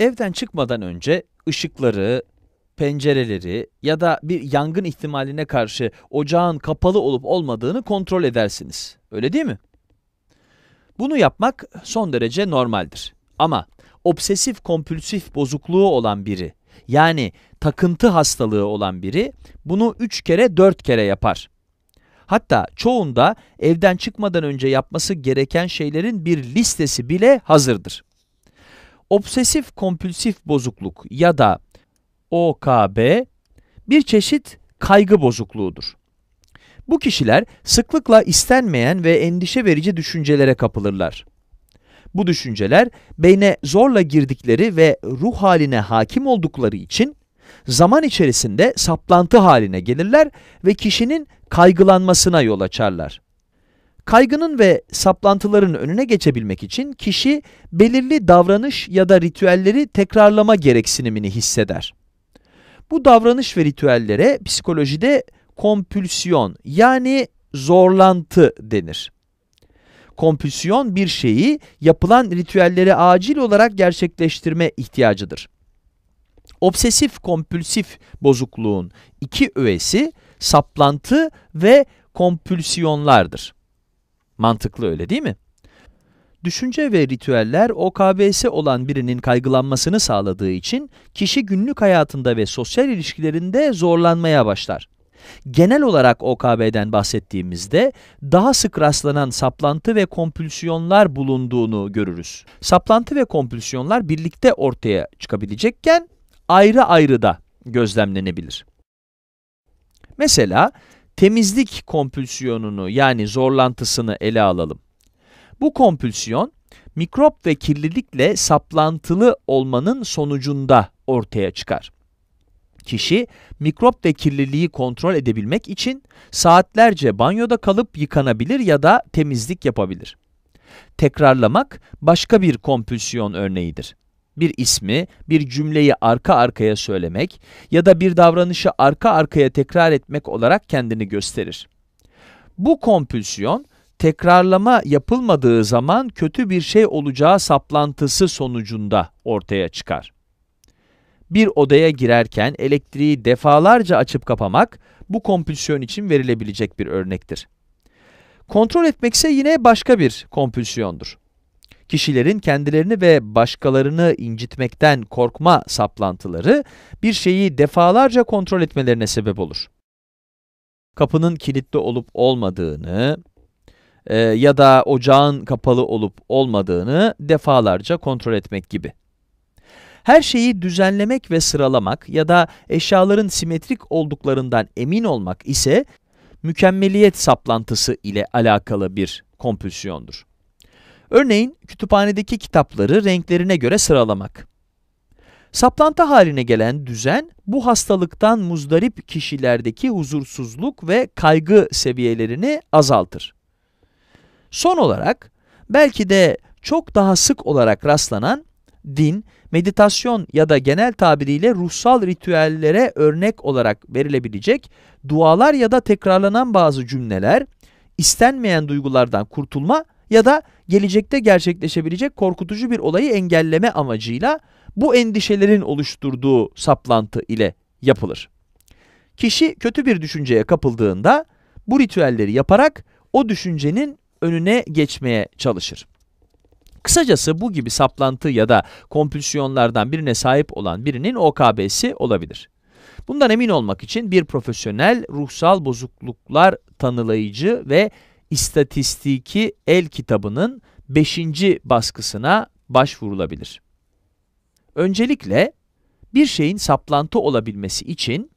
Evden çıkmadan önce ışıkları, pencereleri ya da bir yangın ihtimaline karşı ocağın kapalı olup olmadığını kontrol edersiniz. Öyle değil mi? Bunu yapmak son derece normaldir. Ama obsesif kompulsif bozukluğu olan biri, yani takıntı hastalığı olan biri bunu 3 kere 4 kere yapar. Hatta çoğunda evden çıkmadan önce yapması gereken şeylerin bir listesi bile hazırdır obsesif kompülsif bozukluk ya da OKB bir çeşit kaygı bozukluğudur. Bu kişiler sıklıkla istenmeyen ve endişe verici düşüncelere kapılırlar. Bu düşünceler beyne zorla girdikleri ve ruh haline hakim oldukları için zaman içerisinde saplantı haline gelirler ve kişinin kaygılanmasına yol açarlar. Kaygının ve saplantıların önüne geçebilmek için kişi belirli davranış ya da ritüelleri tekrarlama gereksinimini hisseder. Bu davranış ve ritüellere psikolojide kompülsiyon yani zorlantı denir. Kompülsiyon bir şeyi yapılan ritüelleri acil olarak gerçekleştirme ihtiyacıdır. Obsesif kompülsif bozukluğun iki öğesi saplantı ve kompülsiyonlardır. Mantıklı öyle değil mi? Düşünce ve ritüeller OKB'si olan birinin kaygılanmasını sağladığı için kişi günlük hayatında ve sosyal ilişkilerinde zorlanmaya başlar. Genel olarak OKB'den bahsettiğimizde daha sık rastlanan saplantı ve kompülsiyonlar bulunduğunu görürüz. Saplantı ve kompülsiyonlar birlikte ortaya çıkabilecekken ayrı ayrı da gözlemlenebilir. Mesela temizlik kompülsiyonunu yani zorlantısını ele alalım. Bu kompülsiyon mikrop ve kirlilikle saplantılı olmanın sonucunda ortaya çıkar. Kişi mikrop ve kirliliği kontrol edebilmek için saatlerce banyoda kalıp yıkanabilir ya da temizlik yapabilir. Tekrarlamak başka bir kompülsiyon örneğidir bir ismi, bir cümleyi arka arkaya söylemek ya da bir davranışı arka arkaya tekrar etmek olarak kendini gösterir. Bu kompülsiyon, tekrarlama yapılmadığı zaman kötü bir şey olacağı saplantısı sonucunda ortaya çıkar. Bir odaya girerken elektriği defalarca açıp kapamak, bu kompülsiyon için verilebilecek bir örnektir. Kontrol etmekse yine başka bir kompülsiyondur kişilerin kendilerini ve başkalarını incitmekten korkma saplantıları bir şeyi defalarca kontrol etmelerine sebep olur. Kapının kilitli olup olmadığını e, ya da ocağın kapalı olup olmadığını defalarca kontrol etmek gibi. Her şeyi düzenlemek ve sıralamak ya da eşyaların simetrik olduklarından emin olmak ise mükemmeliyet saplantısı ile alakalı bir kompülsiyondur. Örneğin kütüphanedeki kitapları renklerine göre sıralamak. Saplantı haline gelen düzen, bu hastalıktan muzdarip kişilerdeki huzursuzluk ve kaygı seviyelerini azaltır. Son olarak, belki de çok daha sık olarak rastlanan din, meditasyon ya da genel tabiriyle ruhsal ritüellere örnek olarak verilebilecek dualar ya da tekrarlanan bazı cümleler, istenmeyen duygulardan kurtulma ya da gelecekte gerçekleşebilecek korkutucu bir olayı engelleme amacıyla bu endişelerin oluşturduğu saplantı ile yapılır. Kişi kötü bir düşünceye kapıldığında bu ritüelleri yaparak o düşüncenin önüne geçmeye çalışır. Kısacası bu gibi saplantı ya da kompülsiyonlardan birine sahip olan birinin OKB'si olabilir. Bundan emin olmak için bir profesyonel ruhsal bozukluklar tanılayıcı ve İstatistiki El kitabının 5. baskısına başvurulabilir. Öncelikle bir şeyin saplantı olabilmesi için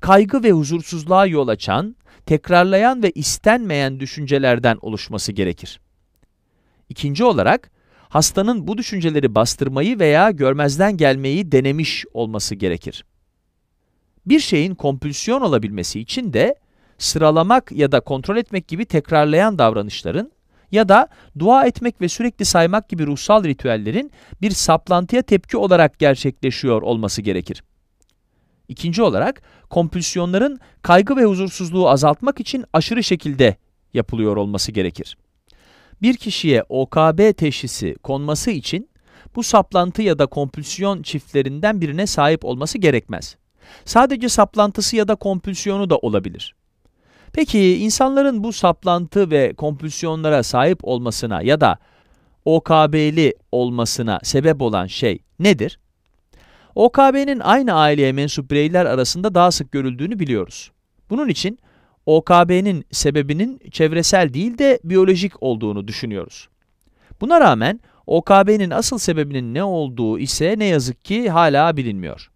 kaygı ve huzursuzluğa yol açan, tekrarlayan ve istenmeyen düşüncelerden oluşması gerekir. İkinci olarak, hastanın bu düşünceleri bastırmayı veya görmezden gelmeyi denemiş olması gerekir. Bir şeyin kompülsiyon olabilmesi için de sıralamak ya da kontrol etmek gibi tekrarlayan davranışların ya da dua etmek ve sürekli saymak gibi ruhsal ritüellerin bir saplantıya tepki olarak gerçekleşiyor olması gerekir. İkinci olarak kompülsiyonların kaygı ve huzursuzluğu azaltmak için aşırı şekilde yapılıyor olması gerekir. Bir kişiye OKB teşhisi konması için bu saplantı ya da kompülsiyon çiftlerinden birine sahip olması gerekmez. Sadece saplantısı ya da kompülsiyonu da olabilir. Peki insanların bu saplantı ve kompulsiyonlara sahip olmasına ya da OKB'li olmasına sebep olan şey nedir? OKB'nin aynı aileye mensup bireyler arasında daha sık görüldüğünü biliyoruz. Bunun için OKB'nin sebebinin çevresel değil de biyolojik olduğunu düşünüyoruz. Buna rağmen OKB'nin asıl sebebinin ne olduğu ise ne yazık ki hala bilinmiyor.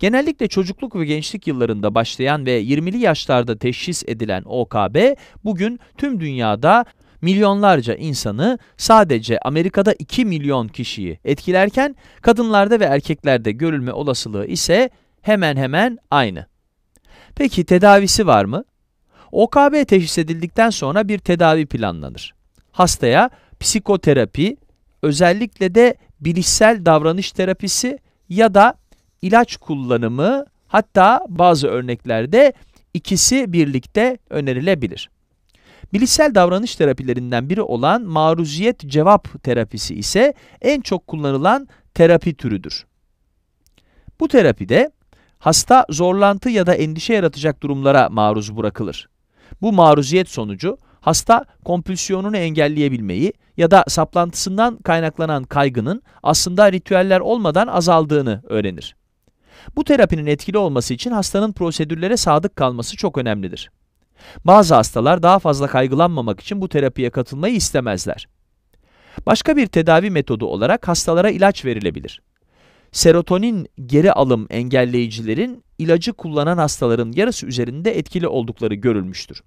Genellikle çocukluk ve gençlik yıllarında başlayan ve 20'li yaşlarda teşhis edilen OKB bugün tüm dünyada milyonlarca insanı sadece Amerika'da 2 milyon kişiyi etkilerken kadınlarda ve erkeklerde görülme olasılığı ise hemen hemen aynı. Peki tedavisi var mı? OKB teşhis edildikten sonra bir tedavi planlanır. Hastaya psikoterapi, özellikle de bilişsel davranış terapisi ya da ilaç kullanımı hatta bazı örneklerde ikisi birlikte önerilebilir. Bilişsel davranış terapilerinden biri olan maruziyet cevap terapisi ise en çok kullanılan terapi türüdür. Bu terapide hasta zorlantı ya da endişe yaratacak durumlara maruz bırakılır. Bu maruziyet sonucu hasta kompülsiyonunu engelleyebilmeyi ya da saplantısından kaynaklanan kaygının aslında ritüeller olmadan azaldığını öğrenir. Bu terapinin etkili olması için hastanın prosedürlere sadık kalması çok önemlidir. Bazı hastalar daha fazla kaygılanmamak için bu terapiye katılmayı istemezler. Başka bir tedavi metodu olarak hastalara ilaç verilebilir. Serotonin geri alım engelleyicilerin ilacı kullanan hastaların yarısı üzerinde etkili oldukları görülmüştür.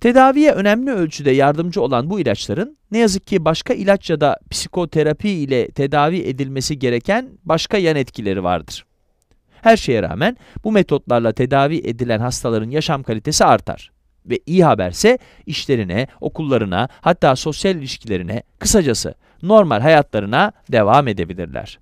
Tedaviye önemli ölçüde yardımcı olan bu ilaçların ne yazık ki başka ilaç ya da psikoterapi ile tedavi edilmesi gereken başka yan etkileri vardır. Her şeye rağmen bu metotlarla tedavi edilen hastaların yaşam kalitesi artar. Ve iyi haberse işlerine, okullarına, hatta sosyal ilişkilerine, kısacası normal hayatlarına devam edebilirler.